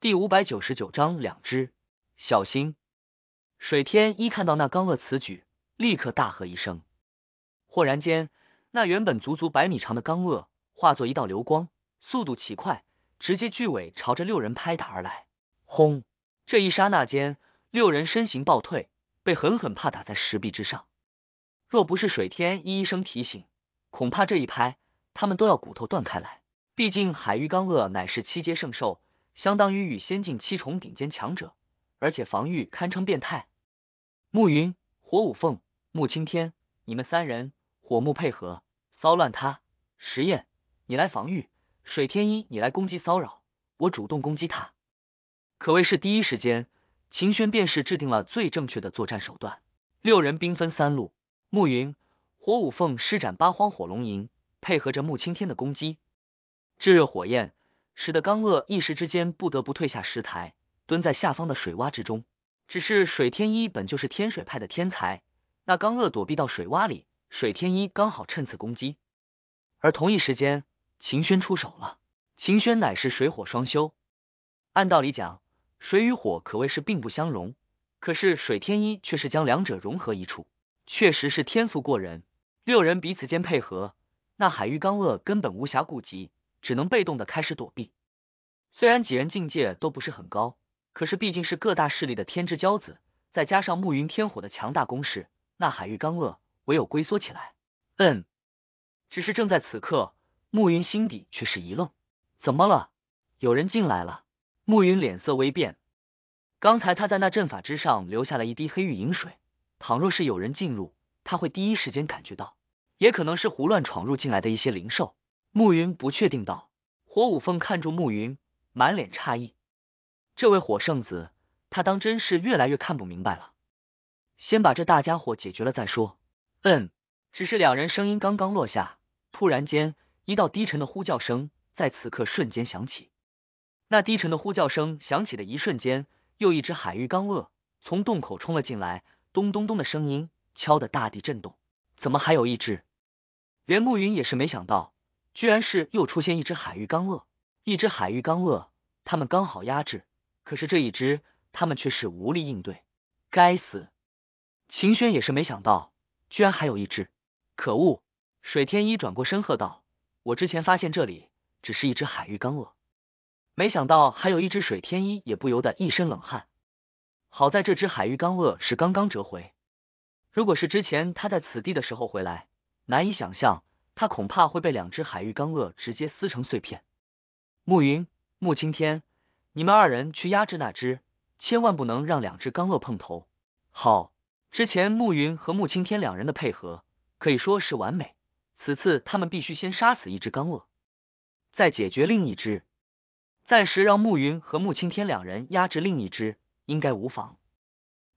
第五百九十九章，两只小心！水天一看到那刚鳄此举，立刻大喝一声。豁然间，那原本足足百米长的刚鳄化作一道流光，速度奇快，直接巨尾朝着六人拍打而来。轰！这一刹那间，六人身形暴退，被狠狠怕打在石壁之上。若不是水天一一声提醒，恐怕这一拍他们都要骨头断开来。毕竟海域刚鳄乃是七阶圣兽。相当于与仙境七重顶尖强者，而且防御堪称变态。暮云、火舞凤、慕青天，你们三人火木配合，骚乱他。石燕，你来防御；水天一，你来攻击骚扰。我主动攻击他，可谓是第一时间，秦轩便是制定了最正确的作战手段。六人兵分三路，暮云、火舞凤施展八荒火龙吟，配合着木青天的攻击，炙热火焰。使得刚鳄一时之间不得不退下石台，蹲在下方的水洼之中。只是水天一本就是天水派的天才，那刚鳄躲避到水洼里，水天一刚好趁此攻击。而同一时间，秦轩出手了。秦轩乃是水火双修，按道理讲，水与火可谓是并不相容，可是水天一却是将两者融合一处，确实是天赋过人。六人彼此间配合，那海域刚鳄根本无暇顾及。只能被动的开始躲避。虽然几人境界都不是很高，可是毕竟是各大势力的天之骄子，再加上暮云天火的强大攻势，那海域刚恶，唯有龟缩起来。嗯，只是正在此刻，暮云心底却是一愣，怎么了？有人进来了。暮云脸色微变，刚才他在那阵法之上留下了一滴黑玉银水，倘若是有人进入，他会第一时间感觉到，也可能是胡乱闯入进来的一些灵兽。暮云不确定道：“火舞凤看住暮云，满脸诧异。这位火圣子，他当真是越来越看不明白了。先把这大家伙解决了再说。”嗯。只是两人声音刚刚落下，突然间，一道低沉的呼叫声在此刻瞬间响起。那低沉的呼叫声响起的一瞬间，又一只海域刚鳄从洞口冲了进来，咚咚咚的声音敲得大地震动。怎么还有一只？连暮云也是没想到。居然是又出现一只海域刚鳄，一只海域刚鳄，他们刚好压制，可是这一只他们却是无力应对。该死！秦轩也是没想到，居然还有一只，可恶！水天一转过身喝道：“我之前发现这里只是一只海域刚鳄，没想到还有一只。”水天一也不由得一身冷汗。好在这只海域刚鳄是刚刚折回，如果是之前他在此地的时候回来，难以想象。他恐怕会被两只海域刚鳄直接撕成碎片。暮云、穆青天，你们二人去压制那只，千万不能让两只刚鳄碰头。好，之前暮云和穆青天两人的配合可以说是完美。此次他们必须先杀死一只刚鳄，再解决另一只，暂时让暮云和穆青天两人压制另一只，应该无妨。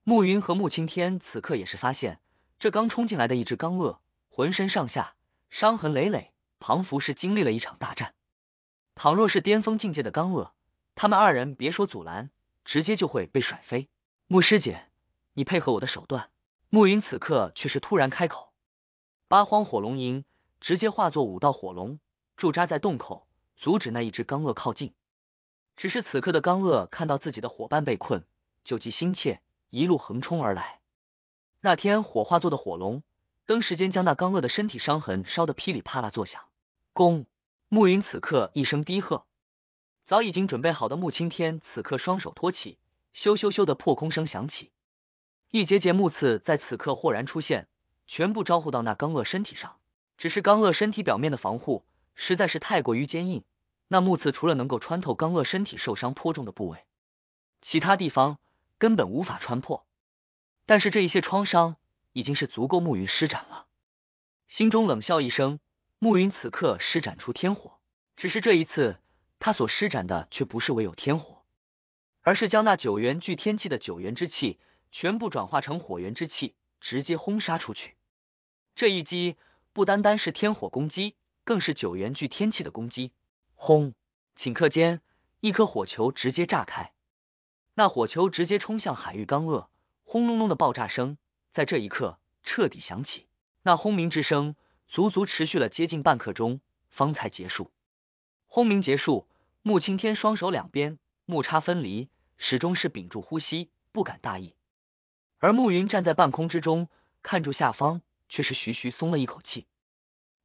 暮云和穆青天此刻也是发现，这刚冲进来的一只刚鳄浑身上下。伤痕累累，庞福是经历了一场大战。倘若是巅峰境界的刚鳄，他们二人别说阻拦，直接就会被甩飞。牧师姐，你配合我的手段。暮云此刻却是突然开口，八荒火龙吟直接化作五道火龙驻扎在洞口，阻止那一只刚鳄靠近。只是此刻的刚鳄看到自己的伙伴被困，救急心切，一路横冲而来。那天火化作的火龙。登时间将那刚鳄的身体伤痕烧得噼里啪啦作响。公暮云此刻一声低喝，早已经准备好的木青天此刻双手托起，咻咻咻的破空声响起，一节节木刺在此刻豁然出现，全部招呼到那刚鳄身体上。只是刚鳄身体表面的防护实在是太过于坚硬，那木刺除了能够穿透刚鳄身体受伤颇重的部位，其他地方根本无法穿破。但是这一些创伤。已经是足够暮云施展了。心中冷笑一声，暮云此刻施展出天火，只是这一次他所施展的却不是唯有天火，而是将那九元聚天气的九元之气全部转化成火元之气，直接轰杀出去。这一击不单单是天火攻击，更是九元聚天气的攻击。轰！顷刻间，一颗火球直接炸开，那火球直接冲向海域刚鳄，轰隆隆的爆炸声。在这一刻彻底响起，那轰鸣之声足足持续了接近半刻钟，方才结束。轰鸣结束，穆青天双手两边木叉分离，始终是屏住呼吸，不敢大意。而暮云站在半空之中，看住下方，却是徐徐松了一口气。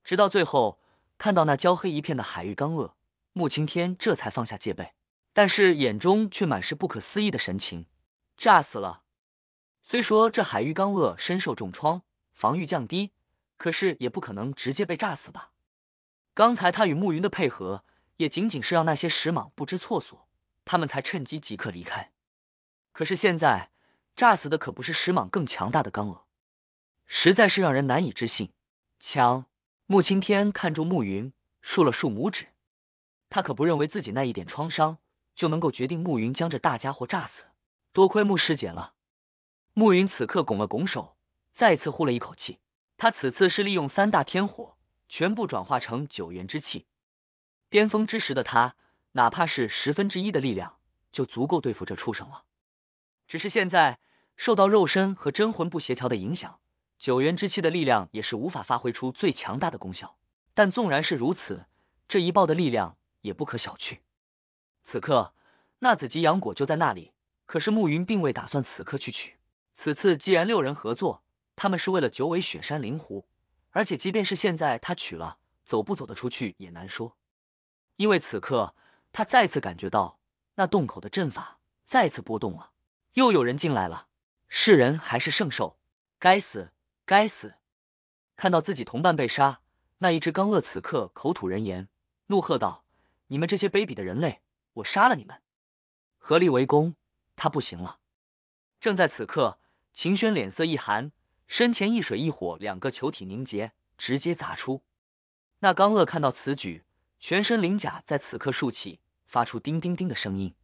直到最后看到那焦黑一片的海域刚恶，穆青天这才放下戒备，但是眼中却满是不可思议的神情。炸死了！虽说这海域刚鳄身受重创，防御降低，可是也不可能直接被炸死吧？刚才他与暮云的配合，也仅仅是让那些石蟒不知错所，他们才趁机即刻离开。可是现在炸死的可不是石蟒，更强大的刚鳄，实在是让人难以置信。强！木青天看住暮云，竖了竖拇指。他可不认为自己那一点创伤就能够决定暮云将这大家伙炸死。多亏木师姐了。暮云此刻拱了拱手，再次呼了一口气。他此次是利用三大天火全部转化成九元之气，巅峰之时的他，哪怕是十分之一的力量，就足够对付这畜生了。只是现在受到肉身和真魂不协调的影响，九元之气的力量也是无法发挥出最强大的功效。但纵然是如此，这一爆的力量也不可小觑。此刻，那紫极阳果就在那里，可是暮云并未打算此刻去取。此次既然六人合作，他们是为了九尾雪山灵狐。而且即便是现在他娶了，走不走得出去也难说。因为此刻他再次感觉到那洞口的阵法再次波动了，又有人进来了。是人还是圣兽？该死！该死！看到自己同伴被杀，那一只刚鳄此刻口吐人言，怒喝道：“你们这些卑鄙的人类，我杀了你们！”合力围攻，他不行了。正在此刻。秦轩脸色一寒，身前一水一火两个球体凝结，直接砸出。那刚鳄看到此举，全身鳞甲在此刻竖起，发出叮叮叮的声音，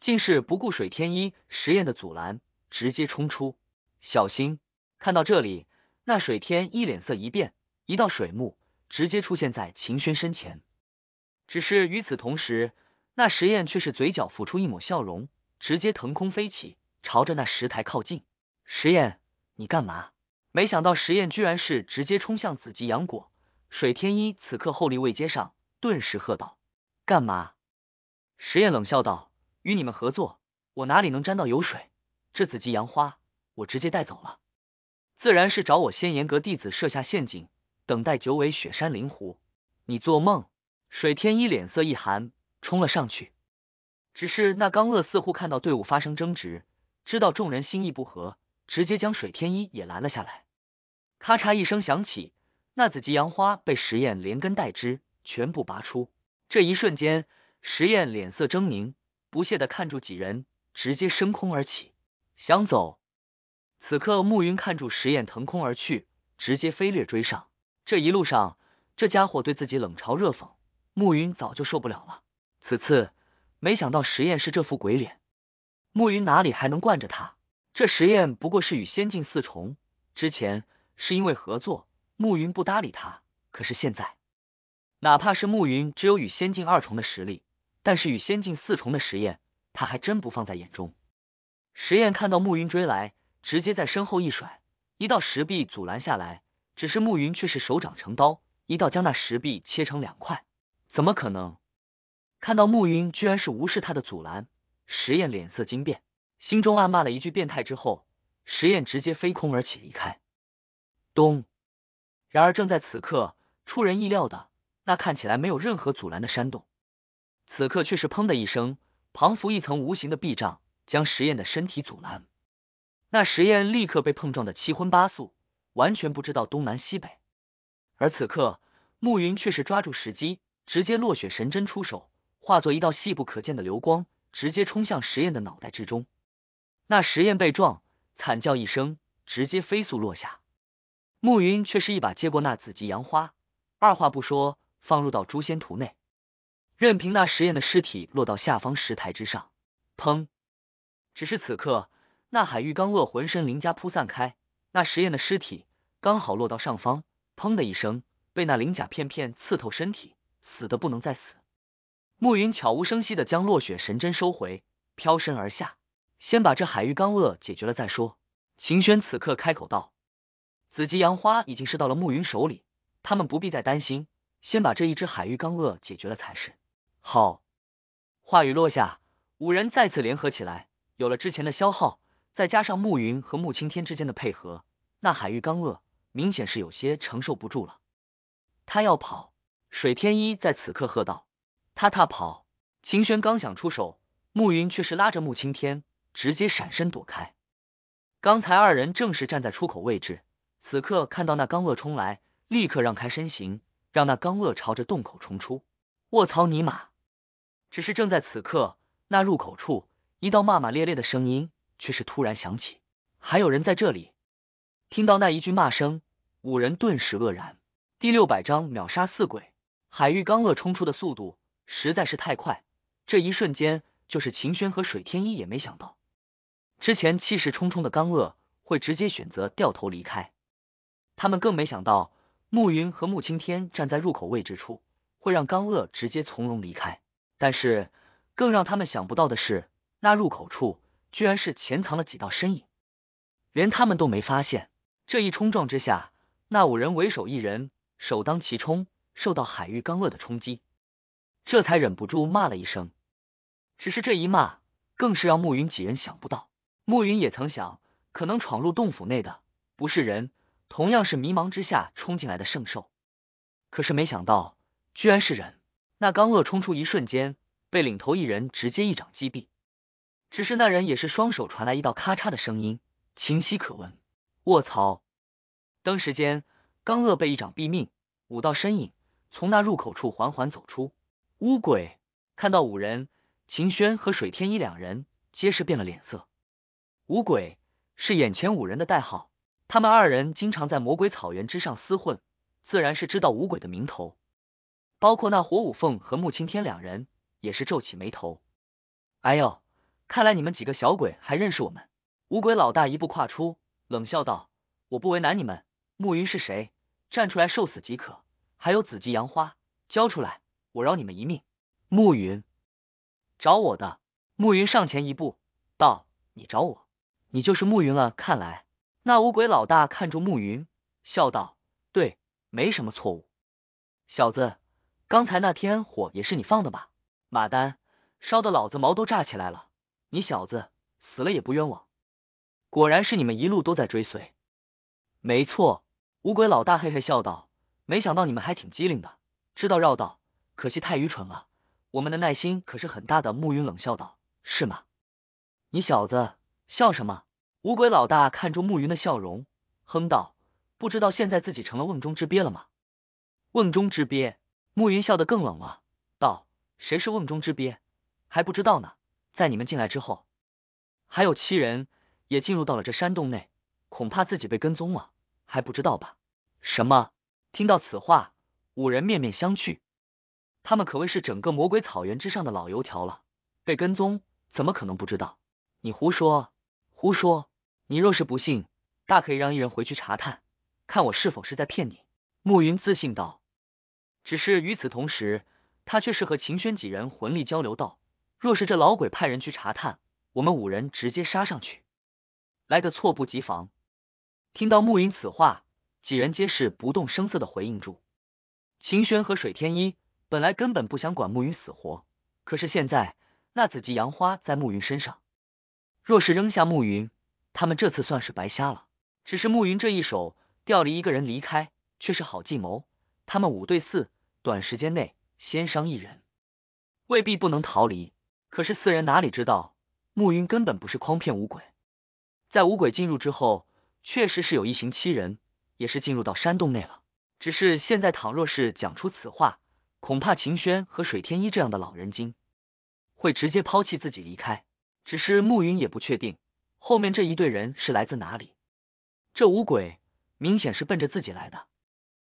竟是不顾水天一实验的阻拦，直接冲出。小心！看到这里，那水天一脸色一变，一道水幕直接出现在秦轩身前。只是与此同时，那实验却是嘴角浮出一抹笑容，直接腾空飞起，朝着那石台靠近。石燕，你干嘛？没想到石燕居然是直接冲向紫极阳果。水天一此刻后力未接上，顿时喝道：“干嘛？”石燕冷笑道：“与你们合作，我哪里能沾到油水？这紫极阳花，我直接带走了。自然是找我仙岩阁弟子设下陷阱，等待九尾雪山灵狐。你做梦！”水天一脸色一寒，冲了上去。只是那刚鳄似乎看到队伍发生争执，知道众人心意不合，直接将水天一也拦了下来，咔嚓一声响起，那紫极杨花被石燕连根带枝全部拔出。这一瞬间，石燕脸色狰狞，不屑的看住几人，直接升空而起，想走。此刻，暮云看住实验腾空而去，直接飞掠追上。这一路上，这家伙对自己冷嘲热讽，暮云早就受不了了。此次，没想到实验是这副鬼脸，暮云哪里还能惯着他？这实验不过是与仙境四重之前是因为合作，暮云不搭理他。可是现在，哪怕是暮云只有与仙境二重的实力，但是与仙境四重的实验，他还真不放在眼中。实验看到暮云追来，直接在身后一甩，一道石壁阻拦下来。只是暮云却是手掌成刀，一道将那石壁切成两块。怎么可能？看到暮云居然是无视他的阻拦，实验脸色惊变。心中暗骂了一句变态之后，实验直接飞空而起离开。咚！然而正在此刻，出人意料的，那看起来没有任何阻拦的山洞，此刻却是砰的一声，旁浮一层无形的壁障，将实验的身体阻拦。那实验立刻被碰撞的七荤八素，完全不知道东南西北。而此刻，暮云却是抓住时机，直接落雪神针出手，化作一道细不可见的流光，直接冲向实验的脑袋之中。那石燕被撞，惨叫一声，直接飞速落下。暮云却是一把接过那紫极阳花，二话不说放入到诛仙图内，任凭那石燕的尸体落到下方石台之上，砰！只是此刻，那海玉刚鳄浑身鳞甲铺散开，那石燕的尸体刚好落到上方，砰的一声，被那鳞甲片片刺透身体，死的不能再死。暮云悄无声息的将落雪神针收回，飘身而下。先把这海域刚鳄解决了再说。秦轩此刻开口道：“紫极杨花已经是到了暮云手里，他们不必再担心，先把这一只海域刚鳄解决了才是。”好。话语落下，五人再次联合起来。有了之前的消耗，再加上暮云和暮青天之间的配合，那海域刚鳄明显是有些承受不住了。他要跑！水天一在此刻喝道：“他他跑！”秦轩刚想出手，暮云却是拉着木青天。直接闪身躲开。刚才二人正是站在出口位置，此刻看到那刚鳄冲来，立刻让开身形，让那刚鳄朝着洞口冲出。卧槽尼玛！只是正在此刻，那入口处一道骂骂咧咧的声音却是突然响起。还有人在这里？听到那一句骂声，五人顿时愕然。第六百章秒杀四鬼。海域刚鳄冲出的速度实在是太快，这一瞬间就是秦轩和水天一也没想到。之前气势冲冲的刚鳄会直接选择掉头离开，他们更没想到暮云和慕青天站在入口位置处会让刚鳄直接从容离开。但是更让他们想不到的是，那入口处居然是潜藏了几道身影，连他们都没发现。这一冲撞之下，那五人为首一人首当其冲，受到海域刚鳄的冲击，这才忍不住骂了一声。只是这一骂，更是让暮云几人想不到。暮云也曾想，可能闯入洞府内的不是人，同样是迷茫之下冲进来的圣兽。可是没想到，居然是人。那刚鳄冲出一瞬间，被领头一人直接一掌击毙。只是那人也是双手传来一道咔嚓的声音，清晰可闻。卧槽！登时间，刚鳄被一掌毙命。五道身影从那入口处缓缓走出。乌鬼看到五人，秦轩和水天一两人皆是变了脸色。五鬼是眼前五人的代号，他们二人经常在魔鬼草原之上厮混，自然是知道五鬼的名头。包括那火舞凤和木青天两人也是皱起眉头。哎呦，看来你们几个小鬼还认识我们。五鬼老大一步跨出，冷笑道：“我不为难你们，慕云是谁？站出来受死即可。还有紫极杨花，交出来，我饶你们一命。”慕云，找我的。暮云上前一步，道：“你找我。”你就是暮云了，看来那五鬼老大看住暮云，笑道：“对，没什么错误。”小子，刚才那天火也是你放的吧？马丹，烧的老子毛都炸起来了，你小子死了也不冤枉。果然是你们一路都在追随。没错，五鬼老大嘿嘿笑道：“没想到你们还挺机灵的，知道绕道，可惜太愚蠢了。我们的耐心可是很大的。”暮云冷笑道：“是吗？你小子。”笑什么？五鬼老大看中暮云的笑容，哼道：“不知道现在自己成了瓮中之鳖了吗？”瓮中之鳖，暮云笑得更冷了，道：“谁是瓮中之鳖还不知道呢？在你们进来之后，还有七人也进入到了这山洞内，恐怕自己被跟踪了，还不知道吧？”什么？听到此话，五人面面相觑。他们可谓是整个魔鬼草原之上的老油条了，被跟踪怎么可能不知道？你胡说！胡说！你若是不信，大可以让一人回去查探，看我是否是在骗你。”暮云自信道。只是与此同时，他却是和秦轩几人魂力交流道：“若是这老鬼派人去查探，我们五人直接杀上去，来个措不及防。”听到暮云此话，几人皆是不动声色的回应住。秦轩和水天一本来根本不想管暮云死活，可是现在那紫极杨花在暮云身上。若是扔下暮云，他们这次算是白瞎了。只是暮云这一手调离一个人离开，却是好计谋。他们五对四，短时间内先伤一人，未必不能逃离。可是四人哪里知道，暮云根本不是诓骗五鬼。在五鬼进入之后，确实是有一行七人也是进入到山洞内了。只是现在，倘若是讲出此话，恐怕秦轩和水天一这样的老人精会直接抛弃自己离开。只是暮云也不确定，后面这一队人是来自哪里。这五鬼明显是奔着自己来的，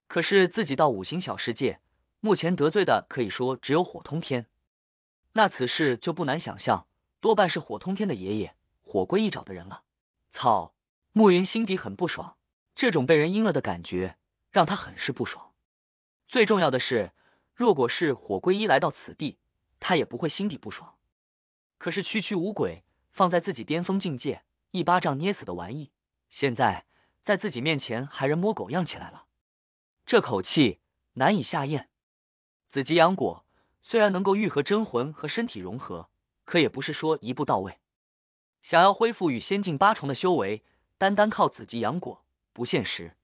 可是自己到五行小世界，目前得罪的可以说只有火通天，那此事就不难想象，多半是火通天的爷爷火归一找的人了。操！暮云心底很不爽，这种被人阴了的感觉让他很是不爽。最重要的是，若果是火归一来到此地，他也不会心底不爽。可是，区区五鬼放在自己巅峰境界，一巴掌捏死的玩意，现在在自己面前还人摸狗样起来了，这口气难以下咽。紫极阳果虽然能够愈合真魂和身体融合，可也不是说一步到位。想要恢复与仙境八重的修为，单单靠紫极阳果不现实。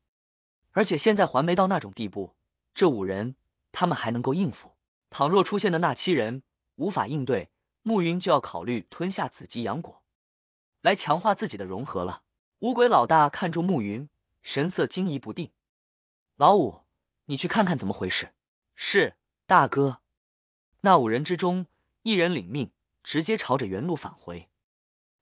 而且现在还没到那种地步，这五人他们还能够应付。倘若出现的那七人无法应对。暮云就要考虑吞下紫极阳果，来强化自己的融合了。五鬼老大看住暮云，神色惊疑不定。老五，你去看看怎么回事。是大哥。那五人之中，一人领命，直接朝着原路返回。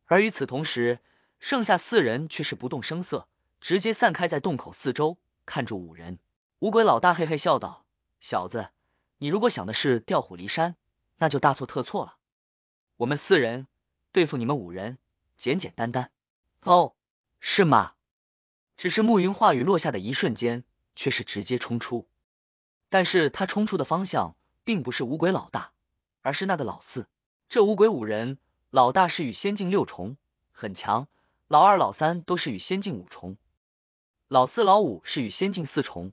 而与此同时，剩下四人却是不动声色，直接散开在洞口四周，看住五人。五鬼老大嘿嘿笑道：“小子，你如果想的是调虎离山，那就大错特错了。”我们四人对付你们五人，简简单单。哦，是吗？只是暮云话语落下的一瞬间，却是直接冲出。但是他冲出的方向并不是五鬼老大，而是那个老四。这五鬼五人，老大是与仙境六重，很强；老二、老三都是与仙境五重，老四、老五是与仙境四重。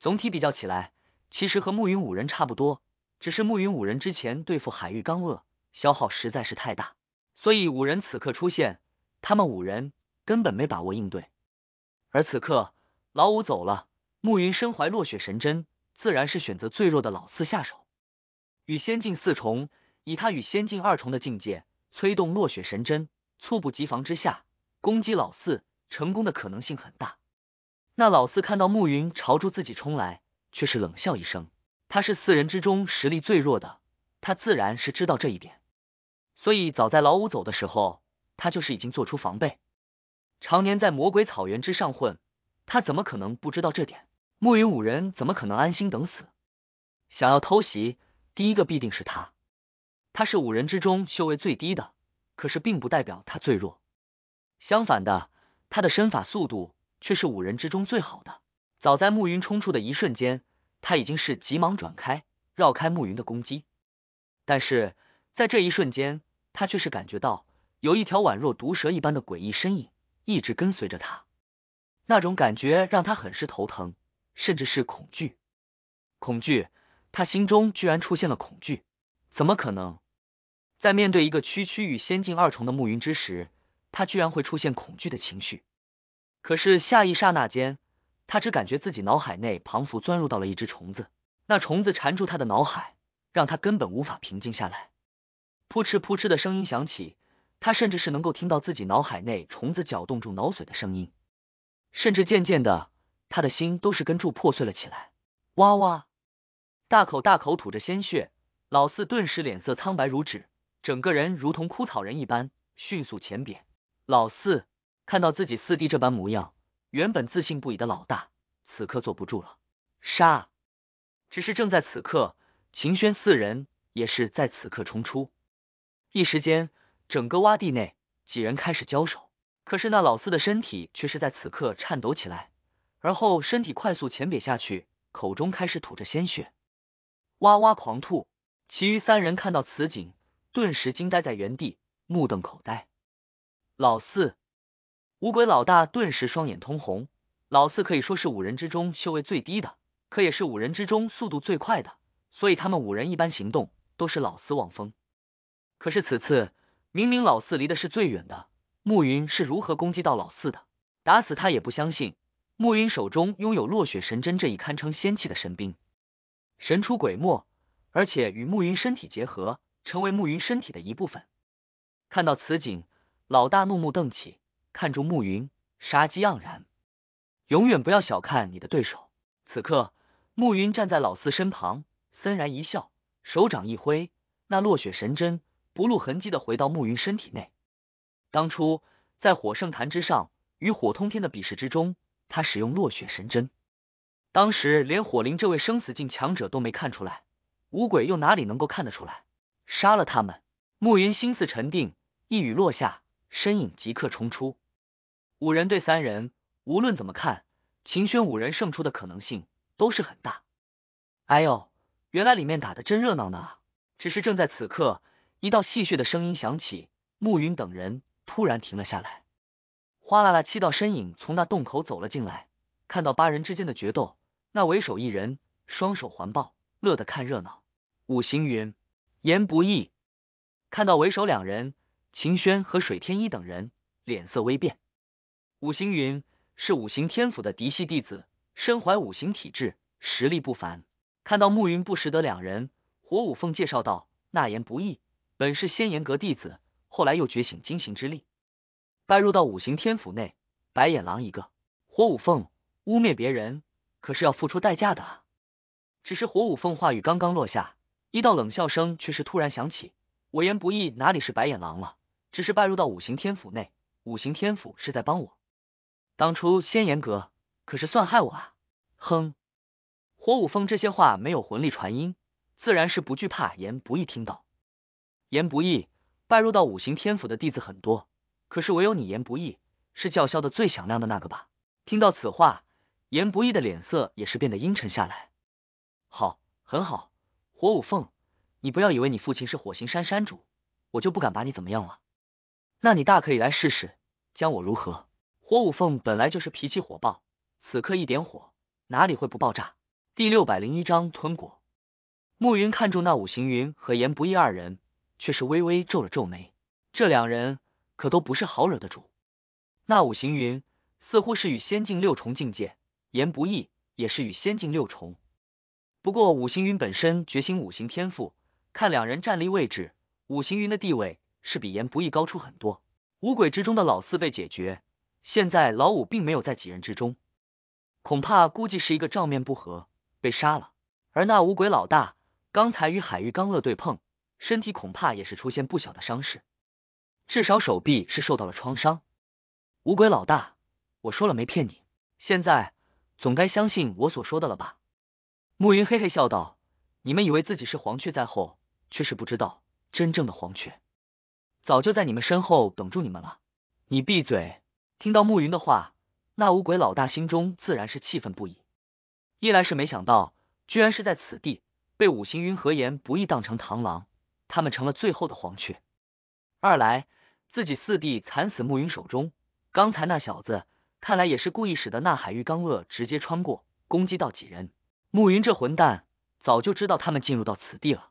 总体比较起来，其实和暮云五人差不多。只是暮云五人之前对付海域刚恶。消耗实在是太大，所以五人此刻出现，他们五人根本没把握应对。而此刻老五走了，暮云身怀落雪神针，自然是选择最弱的老四下手。与仙境四重，以他与仙境二重的境界，催动落雪神针，猝不及防之下攻击老四，成功的可能性很大。那老四看到暮云朝住自己冲来，却是冷笑一声。他是四人之中实力最弱的，他自然是知道这一点。所以，早在老五走的时候，他就是已经做出防备。常年在魔鬼草原之上混，他怎么可能不知道这点？暮云五人怎么可能安心等死？想要偷袭，第一个必定是他。他是五人之中修为最低的，可是并不代表他最弱。相反的，他的身法速度却是五人之中最好的。早在暮云冲出的一瞬间，他已经是急忙转开，绕开暮云的攻击。但是在这一瞬间。他却是感觉到有一条宛若毒蛇一般的诡异身影一直跟随着他，那种感觉让他很是头疼，甚至是恐惧。恐惧，他心中居然出现了恐惧，怎么可能？在面对一个区区与仙境二重的暮云之时，他居然会出现恐惧的情绪？可是下一刹那间，他只感觉自己脑海内仿佛钻入到了一只虫子，那虫子缠住他的脑海，让他根本无法平静下来。扑哧扑哧的声音响起，他甚至是能够听到自己脑海内虫子搅动住脑髓的声音，甚至渐渐的，他的心都是跟柱破碎了起来。哇哇！大口大口吐着鲜血，老四顿时脸色苍白如纸，整个人如同枯草人一般迅速前扁。老四看到自己四弟这般模样，原本自信不已的老大此刻坐不住了，杀！只是正在此刻，秦轩四人也是在此刻冲出。一时间，整个洼地内几人开始交手，可是那老四的身体却是在此刻颤抖起来，而后身体快速前瘪下去，口中开始吐着鲜血，哇哇狂吐。其余三人看到此景，顿时惊呆在原地，目瞪口呆。老四，五鬼老大顿时双眼通红。老四可以说是五人之中修为最低的，可也是五人之中速度最快的，所以他们五人一般行动都是老四望风。可是此次明明老四离的是最远的，暮云是如何攻击到老四的？打死他也不相信暮云手中拥有落雪神针这一堪称仙器的神兵，神出鬼没，而且与暮云身体结合，成为暮云身体的一部分。看到此景，老大怒目瞪起，看住暮云，杀机盎然。永远不要小看你的对手。此刻，暮云站在老四身旁，森然一笑，手掌一挥，那落雪神针。不露痕迹的回到暮云身体内。当初在火圣坛之上与火通天的比试之中，他使用落雪神针，当时连火灵这位生死境强者都没看出来，五鬼又哪里能够看得出来？杀了他们，暮云心思沉定，一语落下，身影即刻冲出。五人对三人，无论怎么看，秦轩五人胜出的可能性都是很大。哎呦，原来里面打的真热闹呢！只是正在此刻。一道戏谑的声音响起，暮云等人突然停了下来。哗啦啦，七道身影从那洞口走了进来。看到八人之间的决斗，那为首一人双手环抱，乐得看热闹。五行云，言不易。看到为首两人，秦轩和水天一等人脸色微变。五行云是五行天府的嫡系弟子，身怀五行体质，实力不凡。看到暮云不识得两人，火舞凤介绍道：“那言不易。”本是仙岩阁弟子，后来又觉醒金行之力，拜入到五行天府内，白眼狼一个。火舞凤污蔑别人，可是要付出代价的。啊！只是火舞凤话语刚刚落下，一道冷笑声却是突然响起。我言不易哪里是白眼狼了？只是拜入到五行天府内，五行天府是在帮我。当初仙岩阁可是算害我啊！哼！火舞凤这些话没有魂力传音，自然是不惧怕言不易听到。言不易，拜入到五行天府的弟子很多，可是唯有你言不易是叫嚣的最响亮的那个吧？听到此话，言不易的脸色也是变得阴沉下来。好，很好，火舞凤，你不要以为你父亲是火行山山主，我就不敢把你怎么样了。那你大可以来试试将我如何。火舞凤本来就是脾气火爆，此刻一点火，哪里会不爆炸？第六百零一章吞果。暮云看中那五行云和言不易二人。却是微微皱了皱眉，这两人可都不是好惹的主。那五行云似乎是与仙境六重境界，言不易也是与仙境六重。不过五行云本身觉醒五行天赋，看两人站立位置，五行云的地位是比言不易高出很多。五鬼之中的老四被解决，现在老五并没有在几人之中，恐怕估计是一个照面不和被杀了。而那五鬼老大刚才与海域刚恶对碰。身体恐怕也是出现不小的伤势，至少手臂是受到了创伤。五鬼老大，我说了没骗你，现在总该相信我所说的了吧？暮云嘿嘿笑道：“你们以为自己是黄雀在后，却是不知道真正的黄雀早就在你们身后等住你们了。”你闭嘴！听到暮云的话，那五鬼老大心中自然是气愤不已，一来是没想到，居然是在此地被五行云和炎不易当成螳螂。他们成了最后的黄雀。二来，自己四弟惨死暮云手中，刚才那小子看来也是故意使得那海域刚鳄直接穿过，攻击到几人。暮云这混蛋早就知道他们进入到此地了。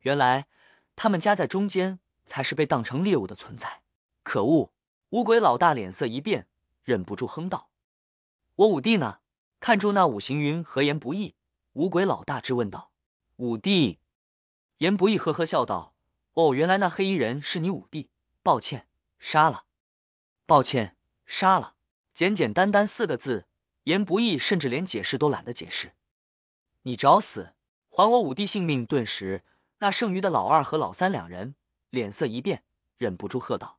原来他们夹在中间，才是被当成猎物的存在。可恶！五鬼老大脸色一变，忍不住哼道：“我五弟呢？看住那五行云何言不易？”五鬼老大质问道：“五弟。”严不易呵呵笑道：“哦，原来那黑衣人是你五弟，抱歉杀了，抱歉杀了。”简简单单四个字，严不易甚至连解释都懒得解释。你找死，还我五弟性命！顿时，那剩余的老二和老三两人脸色一变，忍不住喝道：“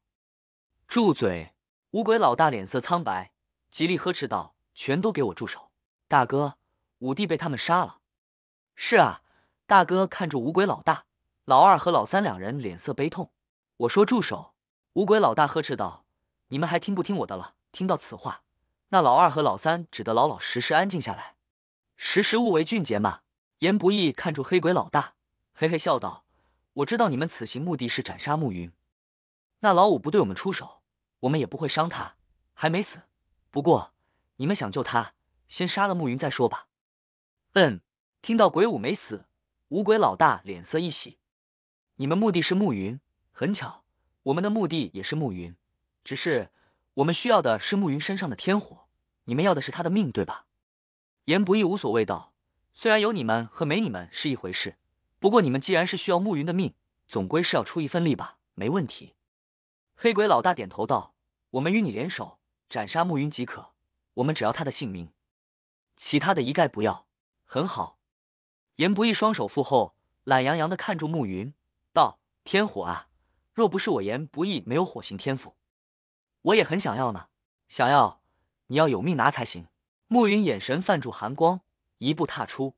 住嘴！”五鬼老大脸色苍白，极力呵斥道：“全都给我住手！大哥，五弟被他们杀了。”是啊。大哥看住五鬼老大、老二和老三两人脸色悲痛，我说住手！五鬼老大呵斥道：“你们还听不听我的了？”听到此话，那老二和老三只得老老实实安静下来。识时务为俊杰嘛！言不易看住黑鬼老大，嘿嘿笑道：“我知道你们此行目的是斩杀暮云，那老五不对我们出手，我们也不会伤他，还没死。不过你们想救他，先杀了暮云再说吧。”嗯，听到鬼五没死。五鬼老大脸色一喜，你们目的是暮云，很巧，我们的目的也是暮云，只是我们需要的是暮云身上的天火，你们要的是他的命，对吧？言不易无所谓道，虽然有你们和没你们是一回事，不过你们既然是需要暮云的命，总归是要出一份力吧？没问题。黑鬼老大点头道，我们与你联手斩杀暮云即可，我们只要他的性命，其他的一概不要。很好。严不易双手负后，懒洋洋的看住暮云，道：“天火啊，若不是我严不易没有火行天赋，我也很想要呢。想要，你要有命拿才行。”暮云眼神泛住寒光，一步踏出。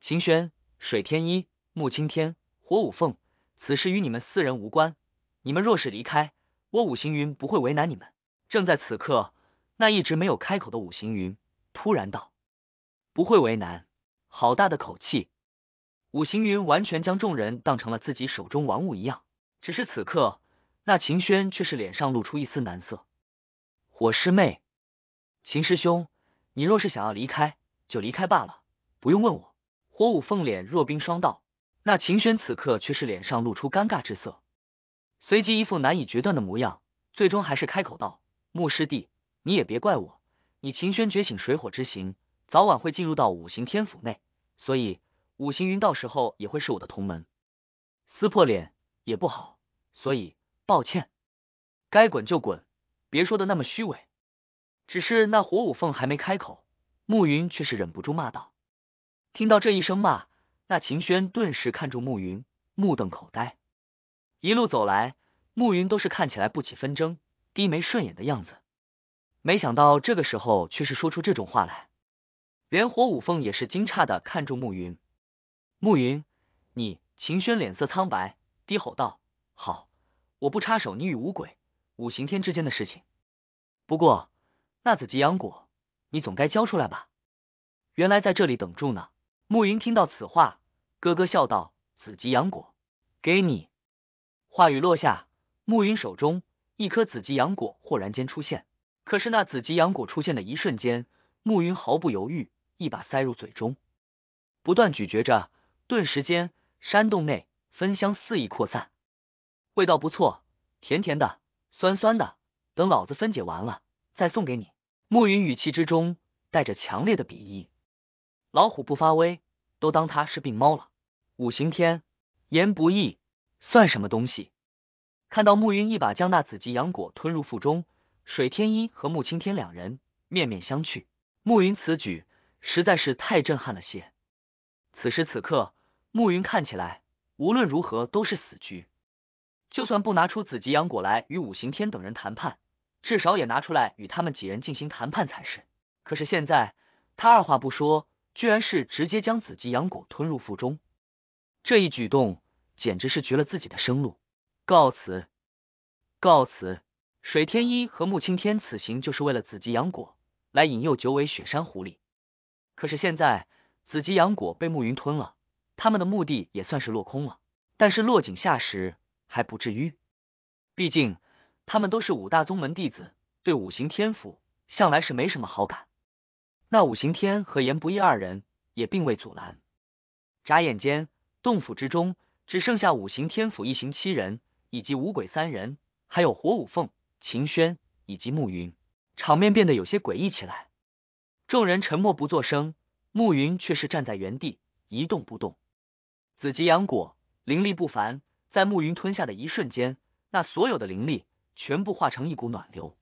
秦轩、水天一、木青天、火五凤，此事与你们四人无关。你们若是离开，我五行云不会为难你们。正在此刻，那一直没有开口的五行云突然道：“不会为难。”好大的口气！五行云完全将众人当成了自己手中玩物一样。只是此刻，那秦轩却是脸上露出一丝难色。火师妹，秦师兄，你若是想要离开，就离开罢了，不用问我。火舞凤脸若冰霜道。那秦轩此刻却是脸上露出尴尬之色，随即一副难以决断的模样，最终还是开口道：“穆师弟，你也别怪我，你秦轩觉醒水火之行。”早晚会进入到五行天府内，所以五行云到时候也会是我的同门，撕破脸也不好，所以抱歉，该滚就滚，别说的那么虚伪。只是那火舞凤还没开口，暮云却是忍不住骂道：“听到这一声骂，那秦轩顿时看住暮云，目瞪口呆。一路走来，暮云都是看起来不起纷争、低眉顺眼的样子，没想到这个时候却是说出这种话来。”连火舞凤也是惊诧的看住暮云，暮云，你秦轩脸色苍白，低吼道：“好，我不插手你与五鬼五行天之间的事情。不过那紫极阳果，你总该交出来吧？”原来在这里等住呢。暮云听到此话，咯咯笑道：“紫极阳果，给你。”话语落下，暮云手中一颗紫极阳果豁然间出现。可是那紫极阳果出现的一瞬间，暮云毫不犹豫。一把塞入嘴中，不断咀嚼着，顿时间，山洞内芬香肆意扩散，味道不错，甜甜的，酸酸的。等老子分解完了，再送给你。暮云语气之中带着强烈的鄙夷，老虎不发威，都当他是病猫了。五行天言不易算什么东西？看到暮云一把将那紫极阳果吞入腹中，水天一和木青天两人面面相觑。暮云此举。实在是太震撼了些。此时此刻，暮云看起来无论如何都是死局。就算不拿出紫极阳果来与五行天等人谈判，至少也拿出来与他们几人进行谈判才是。可是现在，他二话不说，居然是直接将紫极阳果吞入腹中。这一举动简直是绝了自己的生路。告辞，告辞。水天一和木青天此行就是为了紫极阳果来引诱九尾雪山狐狸。可是现在，紫极阳果被暮云吞了，他们的目的也算是落空了。但是落井下石还不至于，毕竟他们都是五大宗门弟子，对五行天府向来是没什么好感。那五行天和严不义二人也并未阻拦。眨眼间，洞府之中只剩下五行天府一行七人，以及五鬼三人，还有火舞凤、秦轩以及暮云，场面变得有些诡异起来。众人沉默不作声，暮云却是站在原地一动不动。紫极阳果灵力不凡，在暮云吞下的一瞬间，那所有的灵力全部化成一股暖流，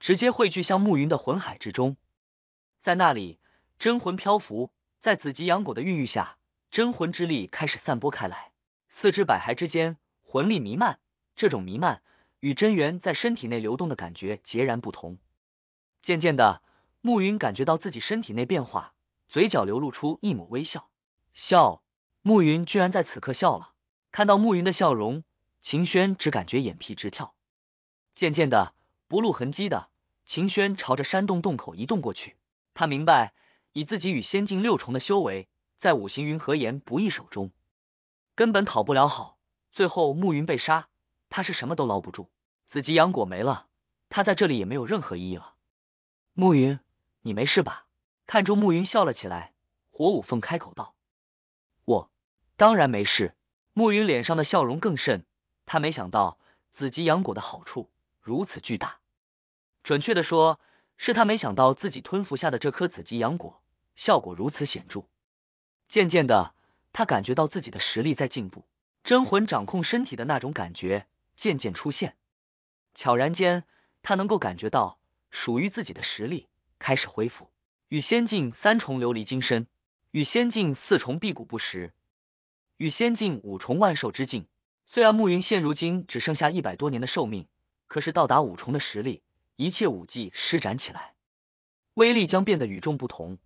直接汇聚向暮云的魂海之中。在那里，真魂漂浮在紫极阳果的孕育下，真魂之力开始散播开来，四肢百骸之间魂力弥漫。这种弥漫与真元在身体内流动的感觉截然不同。渐渐的。暮云感觉到自己身体内变化，嘴角流露出一抹微笑。笑，暮云居然在此刻笑了。看到暮云的笑容，秦轩只感觉眼皮直跳。渐渐的，不露痕迹的，秦轩朝着山洞洞口移动过去。他明白，以自己与仙境六重的修为，在五行云和言不易手中，根本讨不了好。最后暮云被杀，他是什么都捞不住，紫极阳果没了，他在这里也没有任何意义了。暮云。你没事吧？看住暮云笑了起来，火舞凤开口道：“我当然没事。”暮云脸上的笑容更甚，他没想到紫极阳果的好处如此巨大，准确的说，是他没想到自己吞服下的这颗紫极阳果效果如此显著。渐渐的，他感觉到自己的实力在进步，真魂掌控身体的那种感觉渐渐出现，悄然间，他能够感觉到属于自己的实力。开始恢复，与仙境三重琉璃金身，与仙境四重辟谷不食，与仙境五重万寿之境。虽然暮云现如今只剩下一百多年的寿命，可是到达五重的实力，一切武技施展起来，威力将变得与众不同。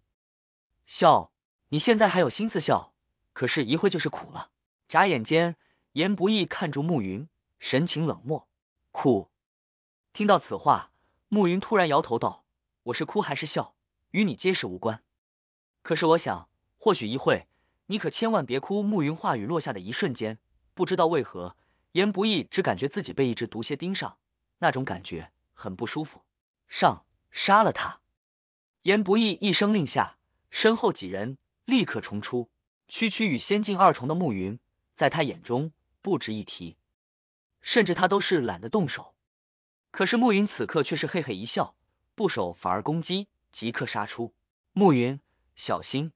笑，你现在还有心思笑？可是，一会就是苦了。眨眼间，颜不易看住暮云，神情冷漠。苦。听到此话，暮云突然摇头道。我是哭还是笑，与你皆是无关。可是我想，或许一会，你可千万别哭。暮云话语落下的一瞬间，不知道为何，颜不易只感觉自己被一只毒蝎盯上，那种感觉很不舒服。上，杀了他！颜不易一声令下，身后几人立刻冲出。区区与仙境二重的暮云，在他眼中不值一提，甚至他都是懒得动手。可是暮云此刻却是嘿嘿一笑。不守反而攻击，即刻杀出！暮云，小心！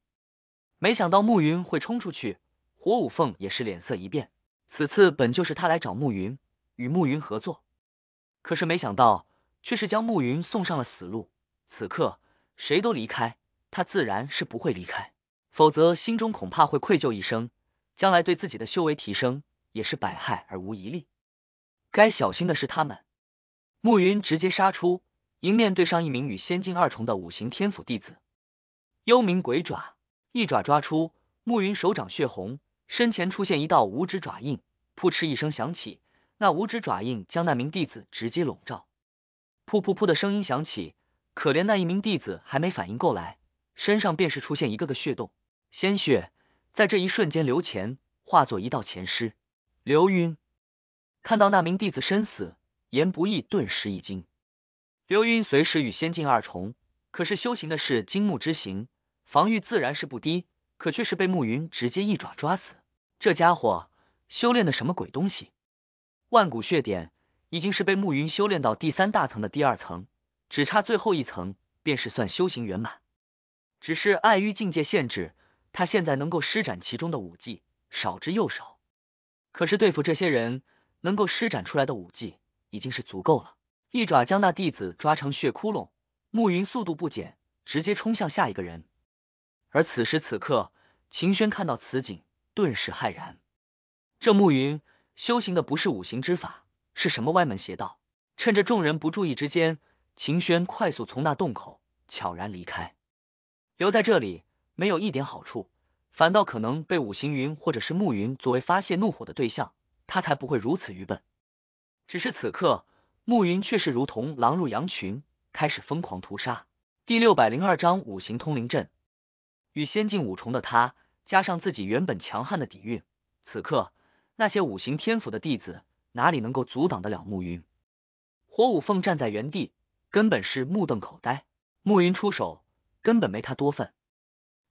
没想到暮云会冲出去，火舞凤也是脸色一变。此次本就是他来找暮云，与暮云合作，可是没想到却是将暮云送上了死路。此刻谁都离开，他自然是不会离开，否则心中恐怕会愧疚一生，将来对自己的修为提升也是百害而无一利。该小心的是他们。暮云直接杀出。迎面对上一名与仙境二重的五行天府弟子，幽冥鬼爪一爪抓出，暮云手掌血红，身前出现一道五指爪印，扑哧一声响起，那五指爪印将那名弟子直接笼罩。噗噗噗的声音响起，可怜那一名弟子还没反应够来，身上便是出现一个个血洞，鲜血在这一瞬间流前，化作一道前尸流云看到那名弟子身死，言不易顿时一惊。刘云随时与仙境二重，可是修行的是金木之行，防御自然是不低，可却是被暮云直接一爪抓死。这家伙修炼的什么鬼东西？万古血典已经是被暮云修炼到第三大层的第二层，只差最后一层便是算修行圆满。只是碍于境界限制，他现在能够施展其中的武技少之又少。可是对付这些人，能够施展出来的武技已经是足够了。一爪将那弟子抓成血窟窿，暮云速度不减，直接冲向下一个人。而此时此刻，秦轩看到此景，顿时骇然。这暮云修行的不是五行之法，是什么歪门邪道？趁着众人不注意之间，秦轩快速从那洞口悄然离开。留在这里没有一点好处，反倒可能被五行云或者是暮云作为发泄怒火的对象。他才不会如此愚笨。只是此刻。暮云却是如同狼入羊群，开始疯狂屠杀。第六百零二章五行通灵阵。与仙境五重的他，加上自己原本强悍的底蕴，此刻那些五行天府的弟子哪里能够阻挡得了暮云？火舞凤站在原地，根本是目瞪口呆。暮云出手，根本没他多份，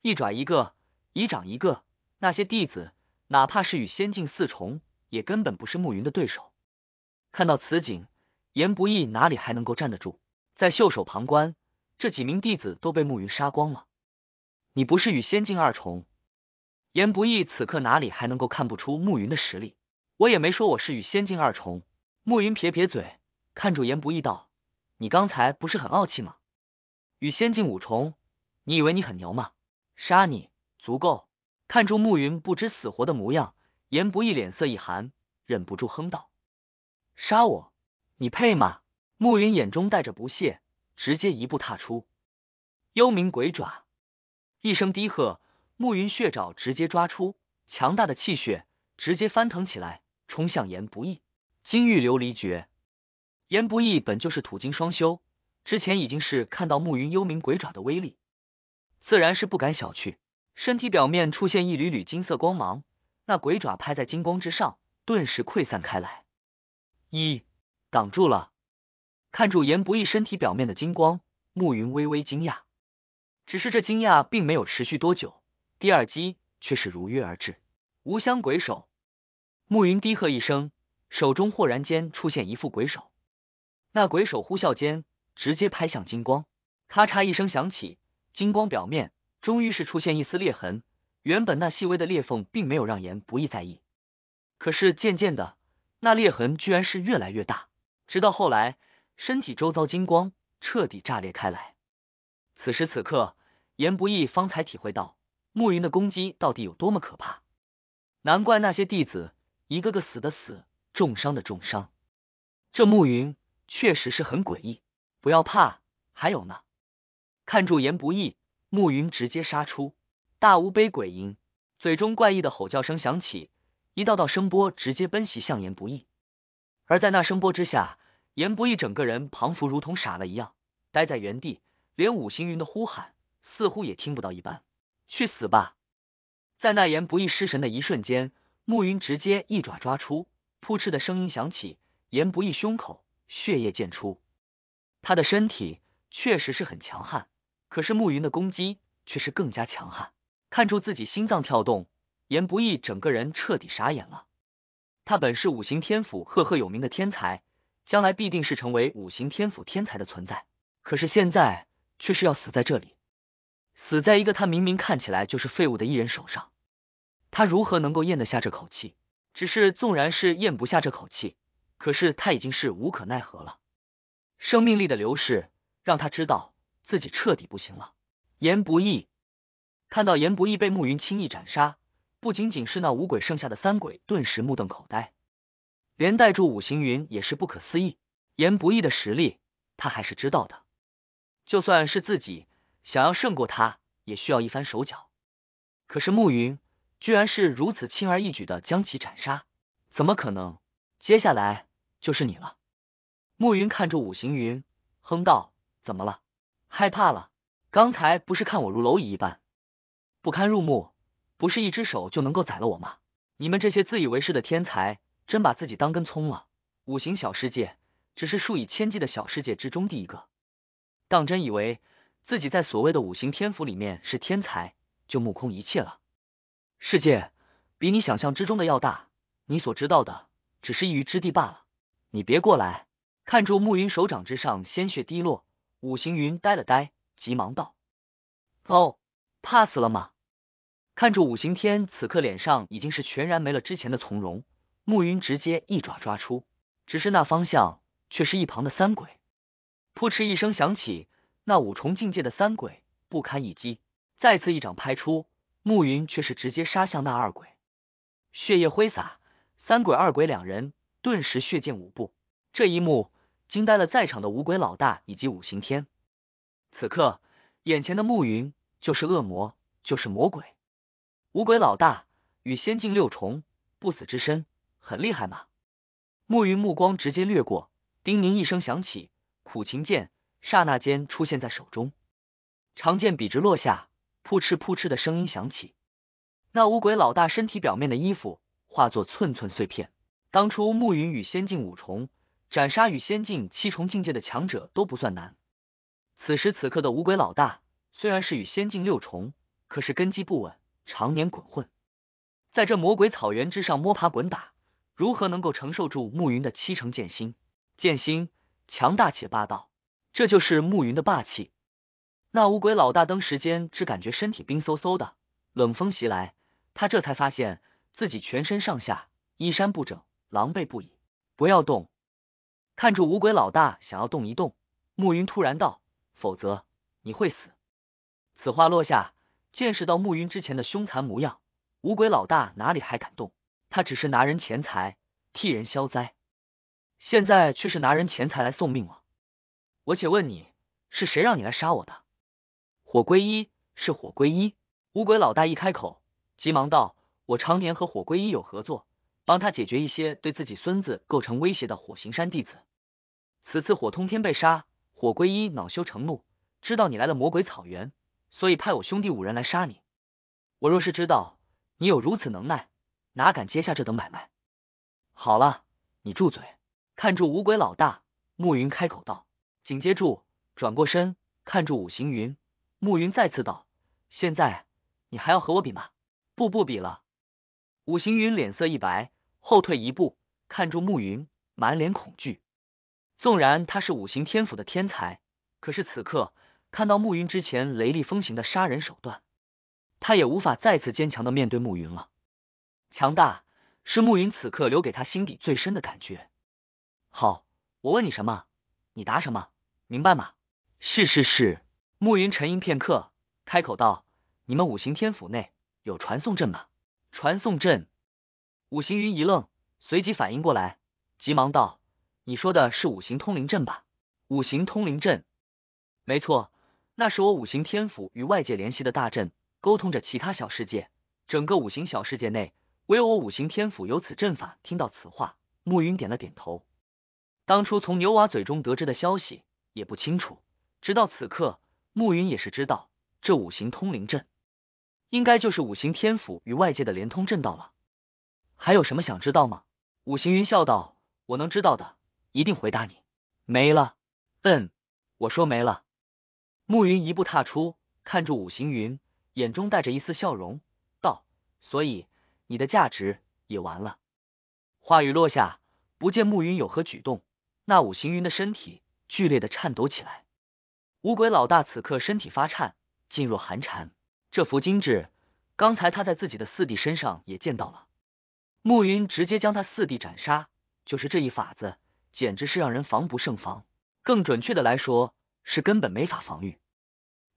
一爪一个，一掌一个。那些弟子，哪怕是与仙境四重，也根本不是暮云的对手。看到此景。颜不易哪里还能够站得住，在袖手旁观？这几名弟子都被暮云杀光了。你不是与仙境二重？颜不易此刻哪里还能够看不出暮云的实力？我也没说我是与仙境二重。暮云撇撇嘴，看住颜不易道：“你刚才不是很傲气吗？与仙境五重，你以为你很牛吗？杀你足够。”看住暮云不知死活的模样，颜不易脸色一寒，忍不住哼道：“杀我。”你配吗？暮云眼中带着不屑，直接一步踏出。幽冥鬼爪，一声低喝，暮云血爪直接抓出，强大的气血直接翻腾起来，冲向严不易。金玉琉璃诀，严不易本就是土金双修，之前已经是看到暮云幽冥鬼爪的威力，自然是不敢小觑。身体表面出现一缕缕金色光芒，那鬼爪拍在金光之上，顿时溃散开来。一。挡住了，看住严不易身体表面的金光，暮云微微惊讶。只是这惊讶并没有持续多久，第二击却是如约而至。无相鬼手，暮云低喝一声，手中豁然间出现一副鬼手，那鬼手呼啸间直接拍向金光，咔嚓一声响起，金光表面终于是出现一丝裂痕。原本那细微的裂缝并没有让严不易在意，可是渐渐的，那裂痕居然是越来越大。直到后来，身体周遭金光彻底炸裂开来。此时此刻，颜不易方才体会到暮云的攻击到底有多么可怕。难怪那些弟子一个个死的死，重伤的重伤。这暮云确实是很诡异。不要怕，还有呢！看住颜不易，暮云直接杀出，大乌悲鬼吟，嘴中怪异的吼叫声响起，一道道声波直接奔袭向颜不易。而在那声波之下，严不义整个人彷佛如同傻了一样，呆在原地，连五行云的呼喊似乎也听不到一般。去死吧！在那严不易失神的一瞬间，暮云直接一爪抓出，扑哧的声音响起，严不易胸口血液溅出。他的身体确实是很强悍，可是暮云的攻击却是更加强悍。看出自己心脏跳动，严不易整个人彻底傻眼了。他本是五行天府赫赫有名的天才，将来必定是成为五行天府天才的存在。可是现在却是要死在这里，死在一个他明明看起来就是废物的一人手上。他如何能够咽得下这口气？只是纵然是咽不下这口气，可是他已经是无可奈何了。生命力的流逝让他知道自己彻底不行了。言不易看到言不易被慕云轻易斩杀。不仅仅是那五鬼，剩下的三鬼顿时目瞪口呆，连带住五行云也是不可思议。言不义的实力，他还是知道的，就算是自己想要胜过他，也需要一番手脚。可是暮云居然是如此轻而易举的将其斩杀，怎么可能？接下来就是你了。暮云看着五行云，哼道：“怎么了？害怕了？刚才不是看我如蝼蚁一般不堪入目？”不是一只手就能够宰了我吗？你们这些自以为是的天才，真把自己当根葱了。五行小世界只是数以千计的小世界之中第一个，当真以为自己在所谓的五行天府里面是天才，就目空一切了。世界比你想象之中的要大，你所知道的只是一隅之地罢了。你别过来！看住暮云手掌之上鲜血滴落，五行云呆了呆，急忙道：“哦，怕死了吗？”看着五行天，此刻脸上已经是全然没了之前的从容。暮云直接一爪抓出，只是那方向却是一旁的三鬼。扑哧一声响起，那五重境界的三鬼不堪一击，再次一掌拍出。暮云却是直接杀向那二鬼，血液挥洒，三鬼二鬼两人顿时血溅五步。这一幕惊呆了在场的五鬼老大以及五行天。此刻眼前的暮云就是恶魔，就是魔鬼。五鬼老大与仙境六重不死之身，很厉害吗？暮云目光直接掠过，叮咛一声响起，苦情剑刹那间出现在手中，长剑笔直落下，扑哧扑哧的声音响起，那五鬼老大身体表面的衣服化作寸寸碎片。当初暮云与仙境五重斩杀与仙境七重境界的强者都不算难，此时此刻的五鬼老大虽然是与仙境六重，可是根基不稳。常年滚混，在这魔鬼草原之上摸爬滚打，如何能够承受住暮云的七成剑心？剑心强大且霸道，这就是暮云的霸气。那五鬼老大登时间只感觉身体冰嗖嗖的，冷风袭来，他这才发现自己全身上下衣衫不整，狼狈不已。不要动！看住五鬼老大，想要动一动，暮云突然道：“否则你会死。”此话落下。见识到暮云之前的凶残模样，五鬼老大哪里还敢动？他只是拿人钱财替人消灾，现在却是拿人钱财来送命了。我且问你，是谁让你来杀我的？火龟一是火龟一，五鬼老大一开口，急忙道：“我常年和火龟一有合作，帮他解决一些对自己孙子构成威胁的火行山弟子。此次火通天被杀，火龟一恼羞成怒，知道你来了魔鬼草原。”所以派我兄弟五人来杀你。我若是知道你有如此能耐，哪敢接下这等买卖？好了，你住嘴！看住五鬼老大暮云开口道，紧接住，转过身看住五行云。暮云再次道：“现在你还要和我比吗？”“不，不比了。”五行云脸色一白，后退一步，看住暮云，满脸恐惧。纵然他是五行天府的天才，可是此刻。看到暮云之前雷厉风行的杀人手段，他也无法再次坚强的面对暮云了。强大是暮云此刻留给他心底最深的感觉。好，我问你什么，你答什么，明白吗？是是是。暮云沉吟片刻，开口道：“你们五行天府内有传送阵吗？”传送阵。五行云一愣，随即反应过来，急忙道：“你说的是五行通灵阵吧？”五行通灵阵，没错。那是我五行天府与外界联系的大阵，沟通着其他小世界。整个五行小世界内，唯有我五行天府有此阵法。听到此话，暮云点了点头。当初从牛娃嘴中得知的消息也不清楚，直到此刻，暮云也是知道这五行通灵阵，应该就是五行天府与外界的连通阵道了。还有什么想知道吗？五行云笑道：“我能知道的，一定回答你。”没了。嗯，我说没了。暮云一步踏出，看住五行云，眼中带着一丝笑容，道：“所以你的价值也完了。”话语落下，不见暮云有何举动，那五行云的身体剧烈的颤抖起来。五鬼老大此刻身体发颤，噤若寒蝉。这幅精致，刚才他在自己的四弟身上也见到了。暮云直接将他四弟斩杀，就是这一法子，简直是让人防不胜防。更准确的来说。是根本没法防御，